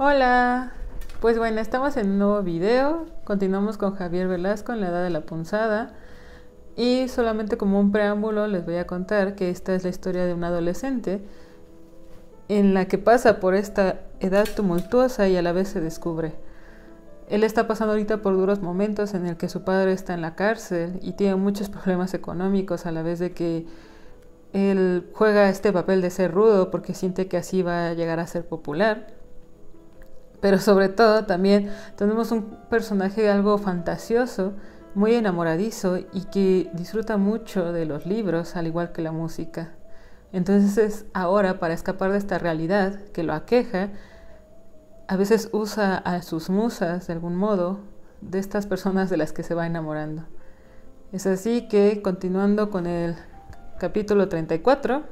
Hola, pues bueno, estamos en un nuevo video, continuamos con Javier Velasco en la Edad de la Punzada y solamente como un preámbulo les voy a contar que esta es la historia de un adolescente en la que pasa por esta edad tumultuosa y a la vez se descubre. Él está pasando ahorita por duros momentos en el que su padre está en la cárcel y tiene muchos problemas económicos a la vez de que él juega este papel de ser rudo porque siente que así va a llegar a ser popular pero sobre todo también tenemos un personaje algo fantasioso, muy enamoradizo y que disfruta mucho de los libros al igual que la música. Entonces ahora para escapar de esta realidad que lo aqueja, a veces usa a sus musas de algún modo de estas personas de las que se va enamorando. Es así que continuando con el capítulo 34,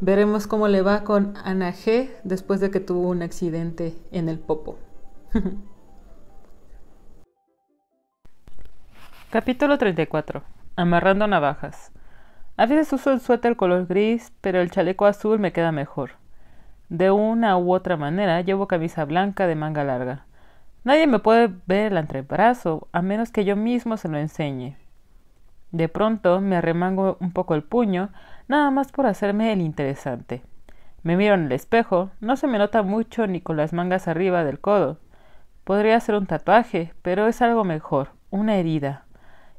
Veremos cómo le va con Ana G después de que tuvo un accidente en el popo. Capítulo 34. Amarrando navajas. A veces uso el suéter color gris, pero el chaleco azul me queda mejor. De una u otra manera llevo camisa blanca de manga larga. Nadie me puede ver el antebrazo, a menos que yo mismo se lo enseñe. De pronto me arremango un poco el puño nada más por hacerme el interesante. Me miro en el espejo, no se me nota mucho ni con las mangas arriba del codo. Podría ser un tatuaje, pero es algo mejor, una herida.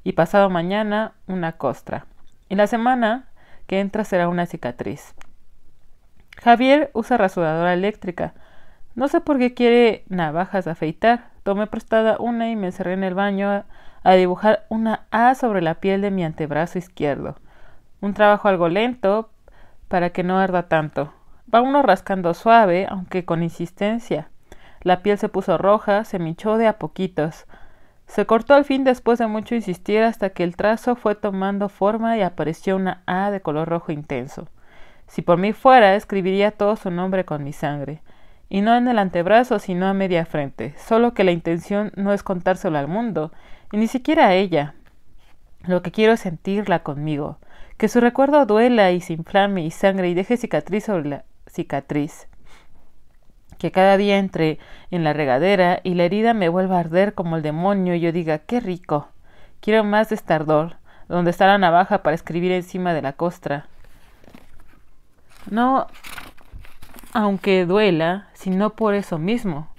Y pasado mañana, una costra. Y la semana que entra será una cicatriz. Javier usa rasuradora eléctrica. No sé por qué quiere navajas afeitar. Tomé prestada una y me encerré en el baño a dibujar una A sobre la piel de mi antebrazo izquierdo. Un trabajo algo lento para que no arda tanto. Va uno rascando suave, aunque con insistencia. La piel se puso roja, se minchó de a poquitos. Se cortó al fin después de mucho insistir hasta que el trazo fue tomando forma y apareció una A de color rojo intenso. Si por mí fuera, escribiría todo su nombre con mi sangre, y no en el antebrazo, sino a media frente, solo que la intención no es contárselo al mundo, y ni siquiera a ella. Lo que quiero es sentirla conmigo, que su recuerdo duela y se inflame y sangre y deje cicatriz sobre la cicatriz. Que cada día entre en la regadera y la herida me vuelva a arder como el demonio y yo diga, qué rico. Quiero más de este ardor, donde está la navaja para escribir encima de la costra. No, aunque duela, sino por eso mismo,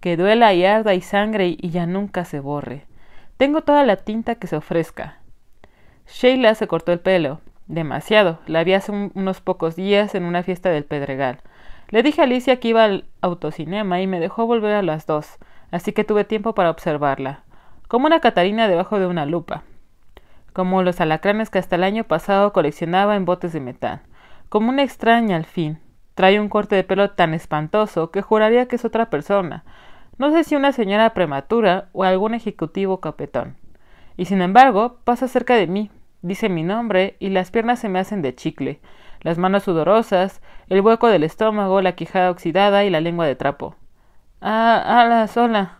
que duela y arda y sangre y ya nunca se borre. Tengo toda la tinta que se ofrezca. Sheila se cortó el pelo, Demasiado. La vi hace unos pocos días en una fiesta del Pedregal. Le dije a Alicia que iba al autocinema y me dejó volver a las dos, así que tuve tiempo para observarla. Como una Catarina debajo de una lupa. Como los alacranes que hasta el año pasado coleccionaba en botes de metal. Como una extraña al fin. Trae un corte de pelo tan espantoso que juraría que es otra persona. No sé si una señora prematura o algún ejecutivo capetón. Y sin embargo, pasa cerca de mí, dice mi nombre y las piernas se me hacen de chicle, las manos sudorosas, el hueco del estómago, la quijada oxidada y la lengua de trapo. Ah, ala, hola.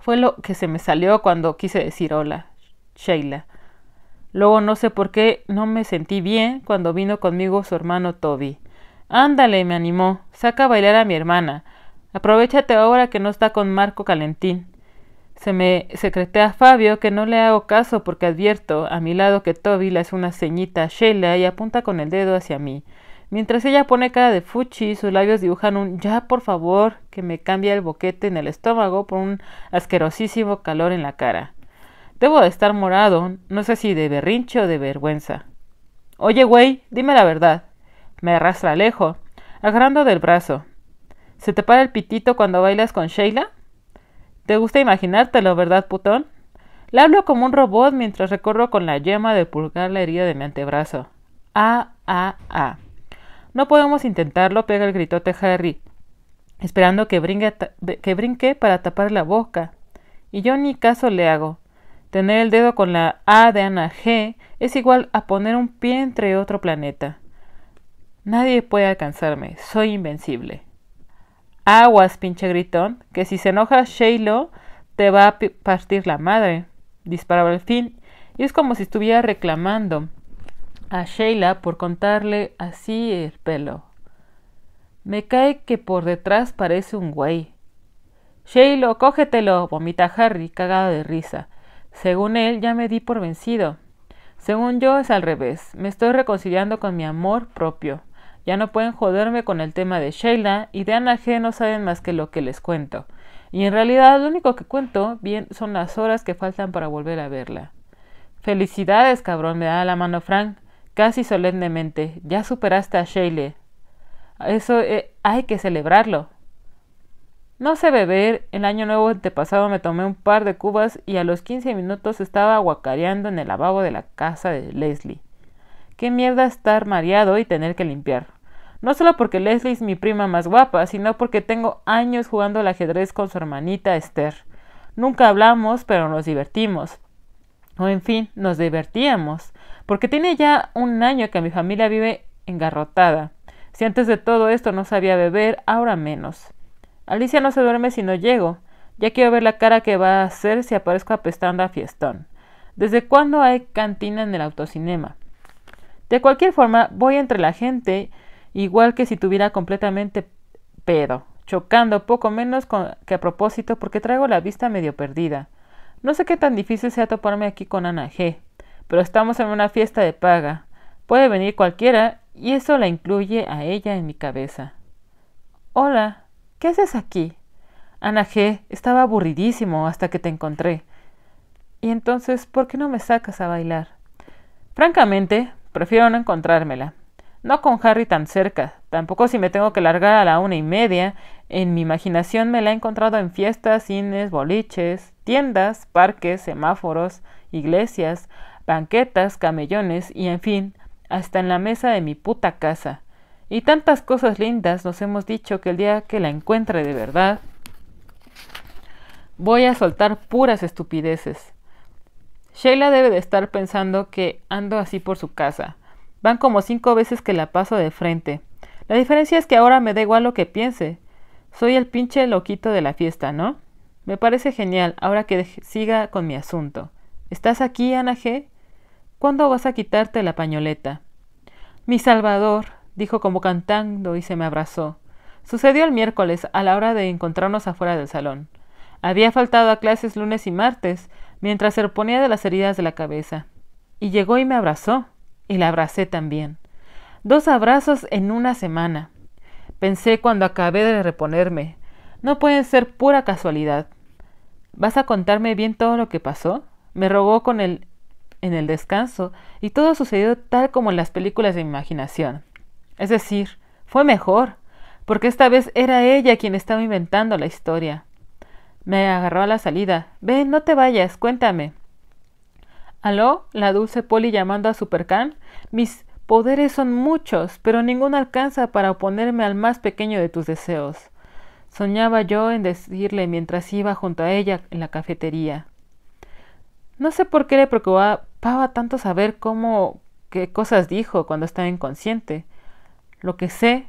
Fue lo que se me salió cuando quise decir hola, Sheila. Luego no sé por qué no me sentí bien cuando vino conmigo su hermano Toby. Ándale, me animó, saca a bailar a mi hermana. Aprovechate ahora que no está con Marco Calentín. Se me secretea a Fabio que no le hago caso porque advierto a mi lado que Toby le hace una ceñita a Sheila y apunta con el dedo hacia mí. Mientras ella pone cara de fuchi, sus labios dibujan un ya por favor que me cambia el boquete en el estómago por un asquerosísimo calor en la cara. Debo de estar morado, no sé si de berrinche o de vergüenza. Oye, güey, dime la verdad. Me arrastra lejos, agarrando del brazo. ¿Se te para el pitito cuando bailas con Sheila? ¿Te gusta imaginártelo, verdad, putón? Le hablo como un robot mientras recorro con la yema de pulgar la herida de mi antebrazo. Ah, ah, ah. No podemos intentarlo, pega el gritote Harry, esperando que brinque, que brinque para tapar la boca. Y yo ni caso le hago. Tener el dedo con la A de Ana G es igual a poner un pie entre otro planeta. Nadie puede alcanzarme, soy invencible. Aguas, pinche gritón, que si se enoja Shaylo, te va a partir la madre. Disparaba el fin y es como si estuviera reclamando a Sheila por contarle así el pelo. Me cae que por detrás parece un güey. Shaylo, cógetelo, vomita Harry, cagado de risa. Según él, ya me di por vencido. Según yo, es al revés. Me estoy reconciliando con mi amor propio. Ya no pueden joderme con el tema de Sheila y de Ana G no saben más que lo que les cuento. Y en realidad lo único que cuento bien son las horas que faltan para volver a verla. Felicidades, cabrón, me da la mano Frank, casi solemnemente. Ya superaste a Sheila. Eso eh, hay que celebrarlo. No sé beber, el año nuevo antepasado me tomé un par de cubas y a los 15 minutos estaba guacareando en el lavabo de la casa de Leslie. Qué mierda estar mareado y tener que limpiar. No solo porque Leslie es mi prima más guapa, sino porque tengo años jugando al ajedrez con su hermanita Esther. Nunca hablamos, pero nos divertimos. O en fin, nos divertíamos. Porque tiene ya un año que mi familia vive engarrotada. Si antes de todo esto no sabía beber, ahora menos. Alicia no se duerme si no llego. Ya quiero ver la cara que va a hacer si aparezco apestando a fiestón. ¿Desde cuándo hay cantina en el autocinema? De cualquier forma, voy entre la gente igual que si tuviera completamente pedo, chocando poco menos que a propósito porque traigo la vista medio perdida. No sé qué tan difícil sea toparme aquí con Ana G, pero estamos en una fiesta de paga. Puede venir cualquiera y eso la incluye a ella en mi cabeza. Hola, ¿qué haces aquí? Ana G, estaba aburridísimo hasta que te encontré. Y entonces, ¿por qué no me sacas a bailar? Francamente, prefiero no encontrármela. No con Harry tan cerca, tampoco si me tengo que largar a la una y media. En mi imaginación me la he encontrado en fiestas, cines, boliches, tiendas, parques, semáforos, iglesias, banquetas, camellones y en fin, hasta en la mesa de mi puta casa. Y tantas cosas lindas nos hemos dicho que el día que la encuentre de verdad, voy a soltar puras estupideces. Sheila debe de estar pensando que ando así por su casa, Van como cinco veces que la paso de frente. La diferencia es que ahora me da igual lo que piense. Soy el pinche loquito de la fiesta, ¿no? Me parece genial, ahora que siga con mi asunto. ¿Estás aquí, Ana G? ¿Cuándo vas a quitarte la pañoleta? Mi Salvador, dijo como cantando y se me abrazó. Sucedió el miércoles, a la hora de encontrarnos afuera del salón. Había faltado a clases lunes y martes, mientras se ponía de las heridas de la cabeza. Y llegó y me abrazó y la abracé también. Dos abrazos en una semana. Pensé cuando acabé de reponerme. No puede ser pura casualidad. ¿Vas a contarme bien todo lo que pasó? Me rogó con el en el descanso y todo sucedió tal como en las películas de imaginación. Es decir, fue mejor, porque esta vez era ella quien estaba inventando la historia. Me agarró a la salida. Ven, no te vayas, cuéntame. Aló, la dulce Polly llamando a Supercan. Mis poderes son muchos, pero ninguno alcanza para oponerme al más pequeño de tus deseos. Soñaba yo en decirle mientras iba junto a ella en la cafetería. No sé por qué le preocupaba tanto saber cómo qué cosas dijo cuando estaba inconsciente. Lo que sé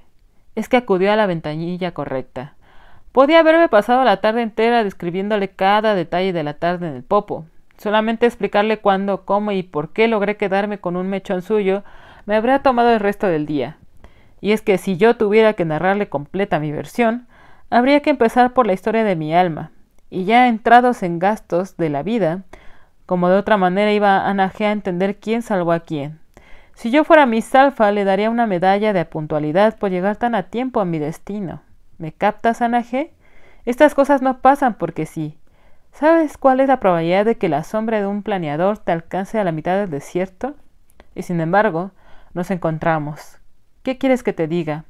es que acudió a la ventanilla correcta. Podía haberme pasado la tarde entera describiéndole cada detalle de la tarde en el popo, Solamente explicarle cuándo, cómo y por qué logré quedarme con un mechón suyo me habría tomado el resto del día. Y es que si yo tuviera que narrarle completa mi versión, habría que empezar por la historia de mi alma. Y ya entrados en gastos de la vida, como de otra manera iba Ana G a entender quién salvó a quién. Si yo fuera Miss salfa, le daría una medalla de puntualidad por llegar tan a tiempo a mi destino. ¿Me captas, Ana G? Estas cosas no pasan porque sí. ¿Sabes cuál es la probabilidad de que la sombra de un planeador te alcance a la mitad del desierto? Y sin embargo, nos encontramos. ¿Qué quieres que te diga?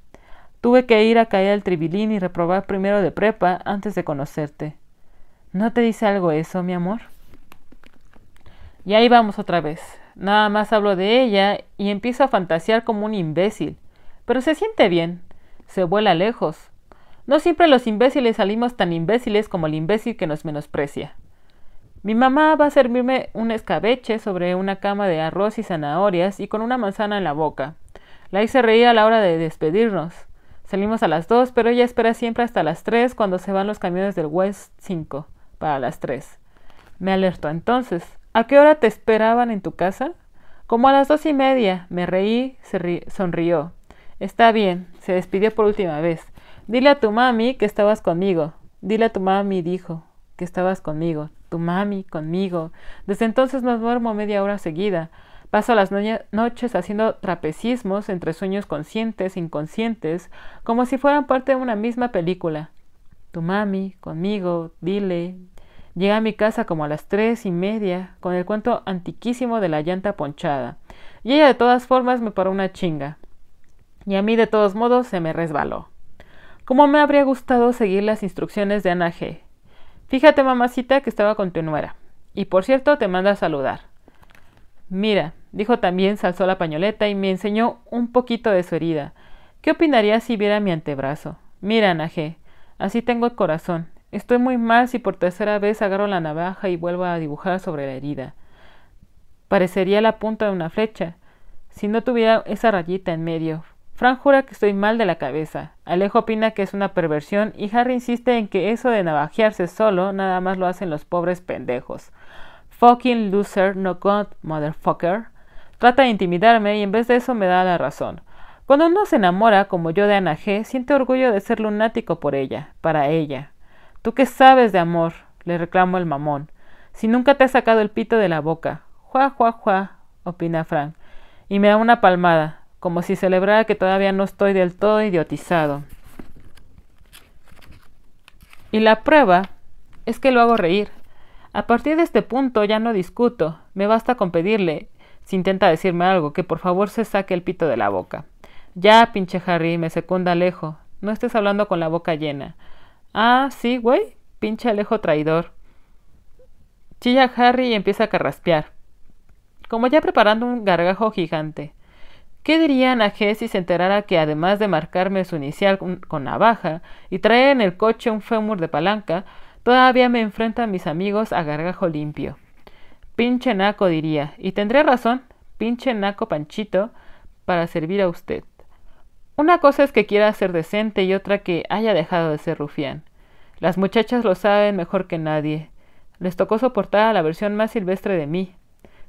Tuve que ir a caer al tribilín y reprobar primero de prepa antes de conocerte. ¿No te dice algo eso, mi amor? Y ahí vamos otra vez. Nada más hablo de ella y empiezo a fantasear como un imbécil. Pero se siente bien. Se vuela lejos. No siempre los imbéciles salimos tan imbéciles como el imbécil que nos menosprecia. Mi mamá va a servirme un escabeche sobre una cama de arroz y zanahorias y con una manzana en la boca. La hice reír a la hora de despedirnos. Salimos a las dos pero ella espera siempre hasta las tres cuando se van los camiones del West 5 para las tres Me alertó entonces. ¿A qué hora te esperaban en tu casa? Como a las dos y media. Me reí, se sonrió. Está bien, se despidió por última vez. Dile a tu mami que estabas conmigo. Dile a tu mami, dijo, que estabas conmigo. Tu mami, conmigo. Desde entonces no duermo media hora seguida. Paso las noches haciendo trapecismos entre sueños conscientes e inconscientes, como si fueran parte de una misma película. Tu mami, conmigo, dile. Llega a mi casa como a las tres y media, con el cuento antiquísimo de la llanta ponchada. Y ella de todas formas me paró una chinga. Y a mí de todos modos se me resbaló. ¿Cómo me habría gustado seguir las instrucciones de Ana G? Fíjate, mamacita, que estaba con tu nuera. Y por cierto, te manda a saludar. Mira, dijo también, salzó la pañoleta y me enseñó un poquito de su herida. ¿Qué opinaría si viera mi antebrazo? Mira, Ana G, así tengo el corazón. Estoy muy mal si por tercera vez agarro la navaja y vuelvo a dibujar sobre la herida. Parecería la punta de una flecha, si no tuviera esa rayita en medio, Fran jura que estoy mal de la cabeza. Alejo opina que es una perversión y Harry insiste en que eso de navajearse solo nada más lo hacen los pobres pendejos. Fucking loser, no god, motherfucker. Trata de intimidarme y en vez de eso me da la razón. Cuando uno se enamora, como yo de Ana G, siente orgullo de ser lunático por ella, para ella. ¿Tú qué sabes de amor? le reclamo el mamón. Si nunca te has sacado el pito de la boca. Juá, juá, juá, opina Frank. Y me da una palmada como si celebrara que todavía no estoy del todo idiotizado. Y la prueba es que lo hago reír. A partir de este punto ya no discuto, me basta con pedirle, si intenta decirme algo, que por favor se saque el pito de la boca. Ya, pinche Harry, me secunda Alejo, no estés hablando con la boca llena. Ah, sí, güey, pinche Alejo traidor. Chilla Harry y empieza a carraspear, como ya preparando un gargajo gigante. ¿Qué dirían a G si se enterara que además de marcarme su inicial con navaja y traer en el coche un fémur de palanca, todavía me enfrentan a mis amigos a gargajo limpio? Pinche naco diría, y tendré razón, pinche naco panchito, para servir a usted. Una cosa es que quiera ser decente y otra que haya dejado de ser rufián. Las muchachas lo saben mejor que nadie. Les tocó soportar a la versión más silvestre de mí,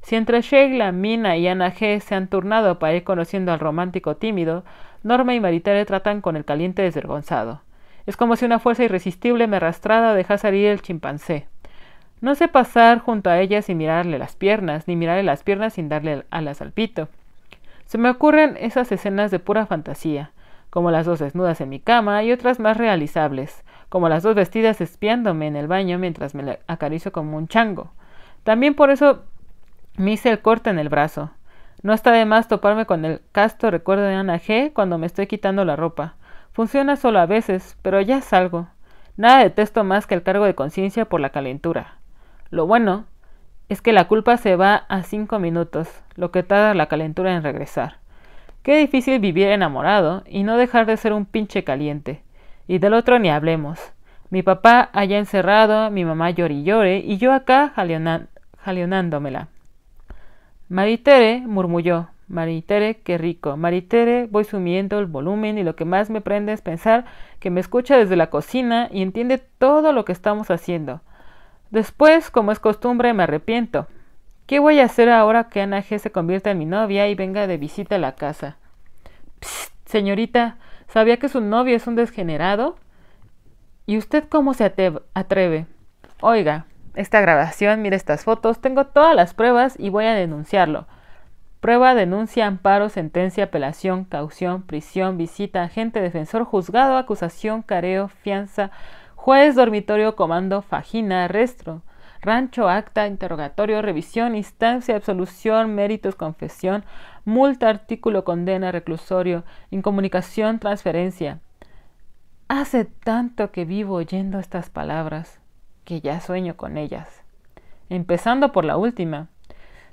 si entre Sheila, Mina y Ana G se han turnado para ir conociendo al romántico tímido, Norma y Maritere tratan con el caliente desvergonzado. Es como si una fuerza irresistible me arrastrara dejar salir el chimpancé. No sé pasar junto a ella sin mirarle las piernas, ni mirarle las piernas sin darle alas al pito. Se me ocurren esas escenas de pura fantasía, como las dos desnudas en mi cama y otras más realizables, como las dos vestidas espiándome en el baño mientras me acaricio como un chango. También por eso me hice el corte en el brazo. No está de más toparme con el casto recuerdo de Ana G cuando me estoy quitando la ropa. Funciona solo a veces, pero ya salgo. Nada detesto más que el cargo de conciencia por la calentura. Lo bueno es que la culpa se va a cinco minutos, lo que tarda la calentura en regresar. Qué difícil vivir enamorado y no dejar de ser un pinche caliente. Y del otro ni hablemos. Mi papá allá encerrado, mi mamá y llore y yo acá jaleonándomela. Maritere murmulló. Maritere, qué rico. Maritere, voy sumiendo el volumen y lo que más me prende es pensar que me escucha desde la cocina y entiende todo lo que estamos haciendo. Después, como es costumbre, me arrepiento. ¿Qué voy a hacer ahora que Ana G se convierta en mi novia y venga de visita a la casa? Psst, señorita, ¿sabía que su novio es un desgenerado? ¿Y usted cómo se atreve? Oiga, esta grabación, mire estas fotos, tengo todas las pruebas y voy a denunciarlo. Prueba, denuncia, amparo, sentencia, apelación, caución, prisión, visita, agente, defensor, juzgado, acusación, careo, fianza, juez, dormitorio, comando, fajina, arresto, rancho, acta, interrogatorio, revisión, instancia, absolución, méritos, confesión, multa, artículo, condena, reclusorio, incomunicación, transferencia. Hace tanto que vivo oyendo estas palabras que ya sueño con ellas. Empezando por la última.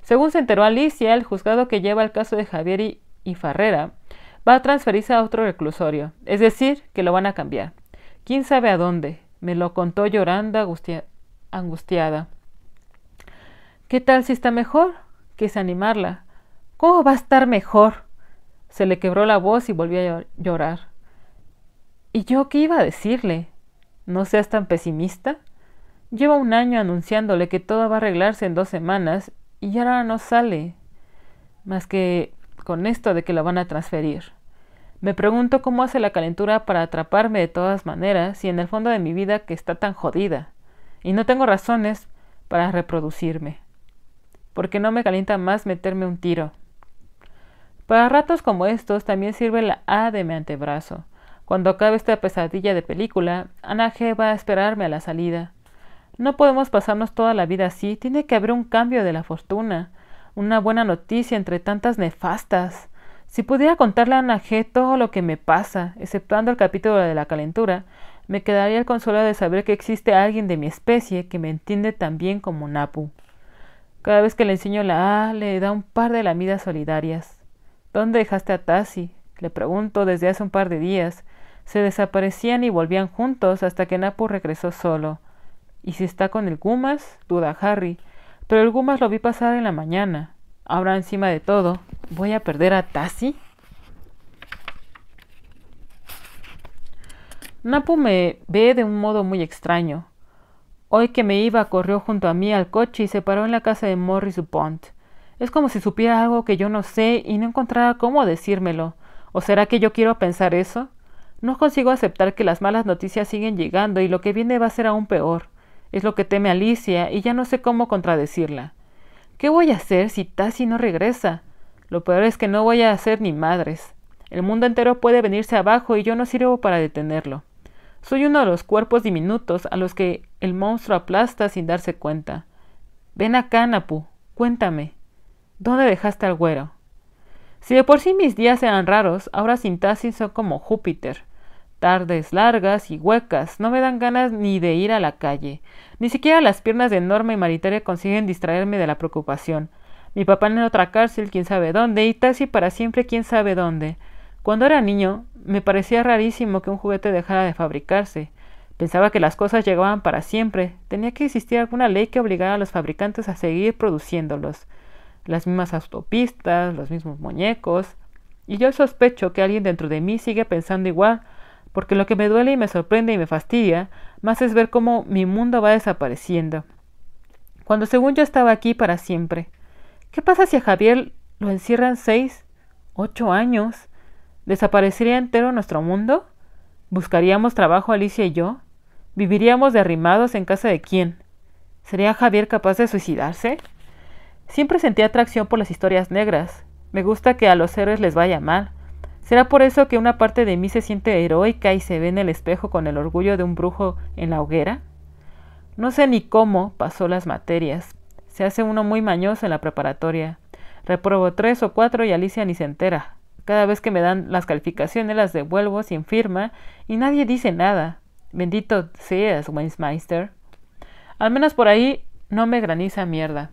Según se enteró Alicia, el juzgado que lleva el caso de Javier y, Farrera va a transferirse a otro reclusorio, es decir, que lo van a cambiar. ¿Quién sabe a dónde? Me lo contó llorando angustiada. ¿Qué tal si está mejor? Quise animarla. ¿Cómo va a estar mejor? Se le quebró la voz y volvió a llorar. ¿Y yo qué iba a decirle? ¿No seas tan pesimista? Llevo un año anunciándole que todo va a arreglarse en dos semanas y ahora no sale, más que con esto de que lo van a transferir. Me pregunto cómo hace la calentura para atraparme de todas maneras y en el fondo de mi vida que está tan jodida y no tengo razones para reproducirme. Porque no me calienta más meterme un tiro. Para ratos como estos también sirve la A de mi antebrazo. Cuando acabe esta pesadilla de película, Ana G va a esperarme a la salida. No podemos pasarnos toda la vida así. Tiene que haber un cambio de la fortuna. Una buena noticia entre tantas nefastas. Si pudiera contarle a G todo lo que me pasa, exceptuando el capítulo de la calentura, me quedaría el consuelo de saber que existe alguien de mi especie que me entiende tan bien como Napu. Cada vez que le enseño la A, le da un par de lamidas solidarias. ¿Dónde dejaste a Tassi? Le pregunto desde hace un par de días. Se desaparecían y volvían juntos hasta que Napu regresó solo. Y si está con el Gumas, duda Harry. Pero el Gumas lo vi pasar en la mañana. Ahora encima de todo, ¿voy a perder a Tassi? Napu me ve de un modo muy extraño. Hoy que me iba, corrió junto a mí al coche y se paró en la casa de Morris Dupont. Es como si supiera algo que yo no sé y no encontrara cómo decírmelo. ¿O será que yo quiero pensar eso? No consigo aceptar que las malas noticias siguen llegando y lo que viene va a ser aún peor. Es lo que teme Alicia y ya no sé cómo contradecirla. ¿Qué voy a hacer si Tassi no regresa? Lo peor es que no voy a hacer ni madres. El mundo entero puede venirse abajo y yo no sirvo para detenerlo. Soy uno de los cuerpos diminutos a los que el monstruo aplasta sin darse cuenta. Ven acá, Napu, cuéntame. ¿Dónde dejaste al güero? Si de por sí mis días eran raros, ahora sin Tassi son como Júpiter. Tardes largas y huecas, no me dan ganas ni de ir a la calle. Ni siquiera las piernas de Norma y Maritaria consiguen distraerme de la preocupación. Mi papá en otra cárcel, quién sabe dónde, y Tassi para siempre, quién sabe dónde. Cuando era niño, me parecía rarísimo que un juguete dejara de fabricarse. Pensaba que las cosas llegaban para siempre. Tenía que existir alguna ley que obligara a los fabricantes a seguir produciéndolos. Las mismas autopistas, los mismos muñecos. Y yo sospecho que alguien dentro de mí sigue pensando igual porque lo que me duele y me sorprende y me fastidia más es ver cómo mi mundo va desapareciendo. Cuando según yo estaba aquí para siempre. ¿Qué pasa si a Javier lo encierran seis, ocho años? ¿Desaparecería entero nuestro mundo? ¿Buscaríamos trabajo Alicia y yo? ¿Viviríamos derrimados en casa de quién? ¿Sería Javier capaz de suicidarse? Siempre sentí atracción por las historias negras. Me gusta que a los héroes les vaya mal, Será por eso que una parte de mí se siente heroica y se ve en el espejo con el orgullo de un brujo en la hoguera. No sé ni cómo pasó las materias. Se hace uno muy mañoso en la preparatoria. Reprobo tres o cuatro y Alicia ni se entera. Cada vez que me dan las calificaciones las devuelvo sin firma y nadie dice nada. Bendito seas, Weinsmeister. Al menos por ahí no me graniza mierda.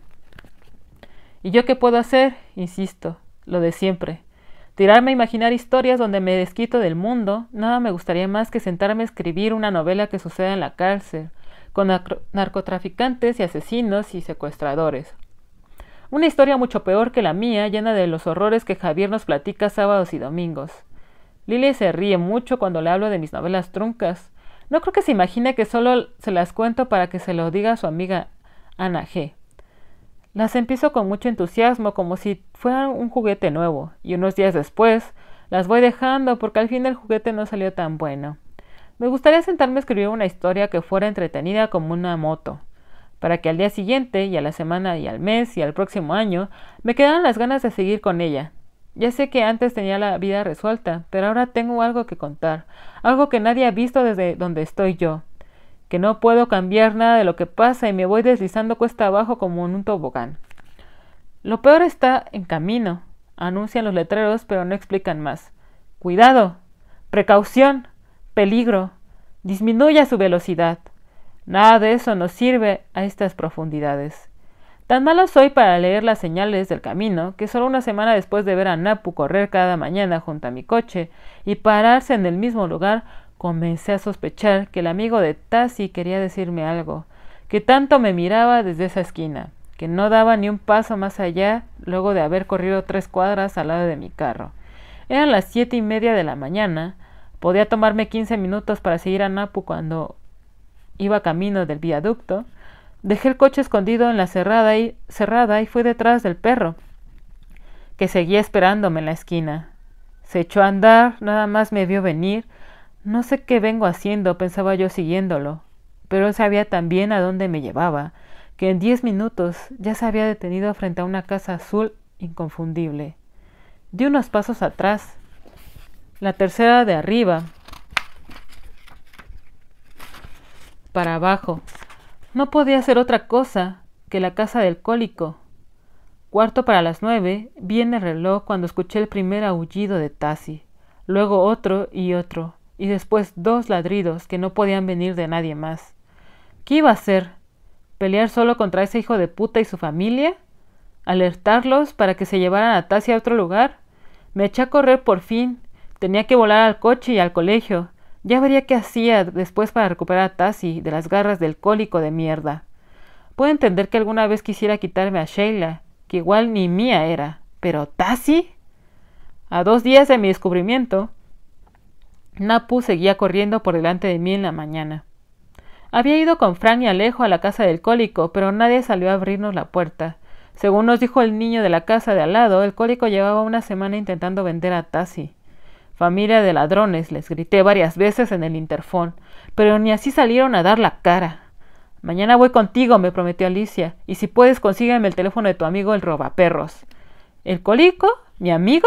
¿Y yo qué puedo hacer? Insisto, lo de siempre. Tirarme a imaginar historias donde me desquito del mundo, nada me gustaría más que sentarme a escribir una novela que suceda en la cárcel, con narcotraficantes y asesinos y secuestradores. Una historia mucho peor que la mía, llena de los horrores que Javier nos platica sábados y domingos. Lily se ríe mucho cuando le hablo de mis novelas truncas. No creo que se imagine que solo se las cuento para que se lo diga a su amiga Ana G. Las empiezo con mucho entusiasmo como si fueran un juguete nuevo y unos días después las voy dejando porque al fin el juguete no salió tan bueno. Me gustaría sentarme a escribir una historia que fuera entretenida como una moto, para que al día siguiente y a la semana y al mes y al próximo año me quedaran las ganas de seguir con ella. Ya sé que antes tenía la vida resuelta, pero ahora tengo algo que contar, algo que nadie ha visto desde donde estoy yo que no puedo cambiar nada de lo que pasa y me voy deslizando cuesta abajo como en un tobogán. Lo peor está en camino, anuncian los letreros, pero no explican más. Cuidado, precaución, peligro, disminuya su velocidad. Nada de eso nos sirve a estas profundidades. Tan malo soy para leer las señales del camino que solo una semana después de ver a Napu correr cada mañana junto a mi coche y pararse en el mismo lugar, Comencé a sospechar que el amigo de Tassi quería decirme algo, que tanto me miraba desde esa esquina, que no daba ni un paso más allá luego de haber corrido tres cuadras al lado de mi carro. Eran las siete y media de la mañana, podía tomarme quince minutos para seguir a Napu cuando iba camino del viaducto. Dejé el coche escondido en la cerrada y, cerrada y fui detrás del perro, que seguía esperándome en la esquina. Se echó a andar, nada más me vio venir, no sé qué vengo haciendo, pensaba yo siguiéndolo, pero él sabía también a dónde me llevaba, que en diez minutos ya se había detenido frente a una casa azul inconfundible. Di unos pasos atrás, la tercera de arriba, para abajo. No podía ser otra cosa que la casa del cólico. Cuarto para las nueve, viene el reloj cuando escuché el primer aullido de Tasi, luego otro y otro y después dos ladridos que no podían venir de nadie más. ¿Qué iba a hacer? ¿Pelear solo contra ese hijo de puta y su familia? ¿Alertarlos para que se llevaran a Tasi a otro lugar? Me eché a correr por fin. Tenía que volar al coche y al colegio. Ya vería qué hacía después para recuperar a Tasi de las garras del cólico de mierda. Puedo entender que alguna vez quisiera quitarme a Sheila, que igual ni mía era, pero Tasi, A dos días de mi descubrimiento, Napu seguía corriendo por delante de mí en la mañana. Había ido con Frank y Alejo a la casa del cólico, pero nadie salió a abrirnos la puerta. Según nos dijo el niño de la casa de al lado, el cólico llevaba una semana intentando vender a Tasi. Familia de ladrones, les grité varias veces en el interfón, pero ni así salieron a dar la cara. Mañana voy contigo, me prometió Alicia, y si puedes consígueme el teléfono de tu amigo el robaperros. ¿El cólico? ¿Mi amigo?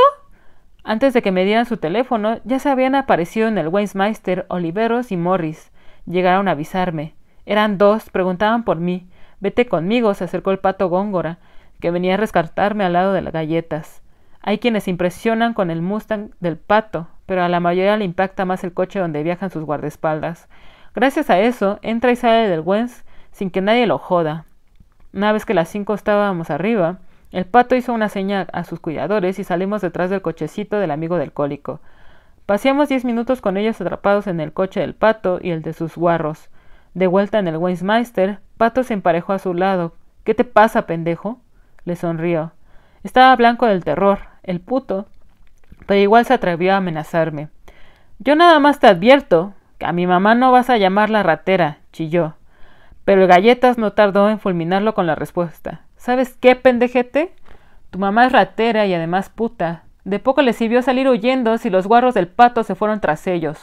Antes de que me dieran su teléfono, ya se habían aparecido en el Weinsmeister Oliveros y Morris. Llegaron a avisarme. Eran dos, preguntaban por mí. Vete conmigo, se acercó el pato Góngora, que venía a rescatarme al lado de las galletas. Hay quienes se impresionan con el Mustang del pato, pero a la mayoría le impacta más el coche donde viajan sus guardaespaldas. Gracias a eso, entra y sale del Wens sin que nadie lo joda. Una vez que las cinco estábamos arriba, el pato hizo una seña a sus cuidadores y salimos detrás del cochecito del amigo del cólico. Paseamos diez minutos con ellos atrapados en el coche del pato y el de sus guarros. De vuelta en el Weinsmeister, Pato se emparejó a su lado. ¿Qué te pasa, pendejo? le sonrió. Estaba blanco del terror, el puto, pero igual se atrevió a amenazarme. Yo nada más te advierto que a mi mamá no vas a llamar la ratera, chilló. Pero el galletas no tardó en fulminarlo con la respuesta. ¿Sabes qué, pendejete? Tu mamá es ratera y además puta. De poco les sirvió salir huyendo si los guarros del pato se fueron tras ellos.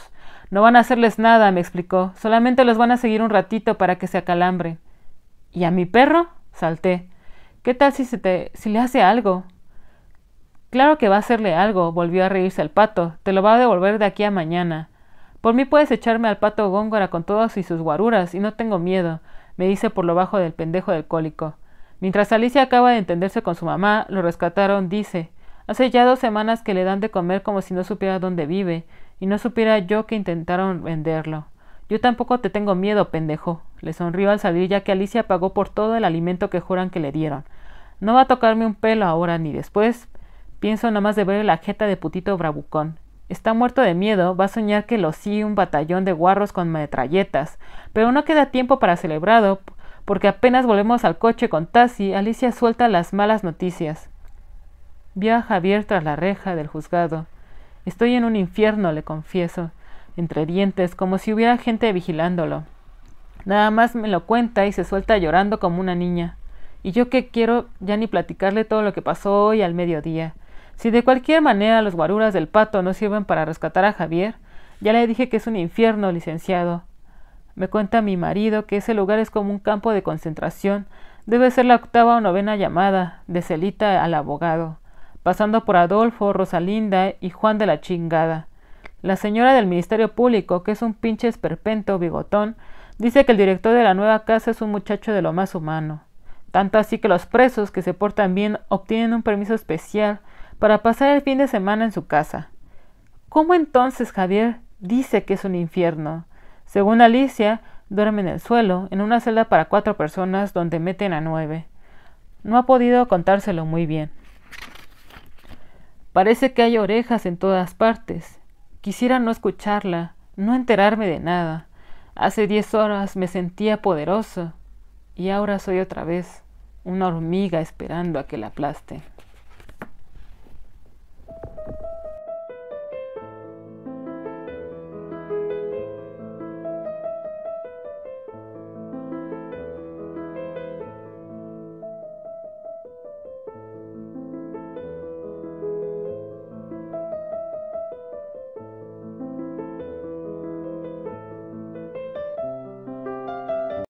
No van a hacerles nada, me explicó. Solamente los van a seguir un ratito para que se acalambre. ¿Y a mi perro? Salté. ¿Qué tal si, se te, si le hace algo? Claro que va a hacerle algo, volvió a reírse el pato. Te lo va a devolver de aquí a mañana. Por mí puedes echarme al pato góngora con todos y sus guaruras, y no tengo miedo, me dice por lo bajo del pendejo del cólico. Mientras Alicia acaba de entenderse con su mamá, lo rescataron, dice, hace ya dos semanas que le dan de comer como si no supiera dónde vive, y no supiera yo que intentaron venderlo. Yo tampoco te tengo miedo, pendejo. Le sonrió al salir ya que Alicia pagó por todo el alimento que juran que le dieron. No va a tocarme un pelo ahora ni después. Pienso más de ver la jeta de putito bravucón. Está muerto de miedo, va a soñar que lo sigue un batallón de guarros con metralletas, pero no queda tiempo para celebrado, porque apenas volvemos al coche con Tassi, Alicia suelta las malas noticias. Vio a Javier tras la reja del juzgado. Estoy en un infierno, le confieso, entre dientes, como si hubiera gente vigilándolo. Nada más me lo cuenta y se suelta llorando como una niña. Y yo qué quiero ya ni platicarle todo lo que pasó hoy al mediodía. Si de cualquier manera los guaruras del pato no sirven para rescatar a Javier, ya le dije que es un infierno, licenciado. Me cuenta mi marido que ese lugar es como un campo de concentración. Debe ser la octava o novena llamada, de Celita al abogado, pasando por Adolfo, Rosalinda y Juan de la chingada. La señora del Ministerio Público, que es un pinche esperpento bigotón, dice que el director de la nueva casa es un muchacho de lo más humano. Tanto así que los presos que se portan bien obtienen un permiso especial para pasar el fin de semana en su casa. ¿Cómo entonces Javier dice que es un infierno? Según Alicia, duerme en el suelo, en una celda para cuatro personas donde meten a nueve. No ha podido contárselo muy bien. Parece que hay orejas en todas partes. Quisiera no escucharla, no enterarme de nada. Hace diez horas me sentía poderoso y ahora soy otra vez una hormiga esperando a que la aplasten.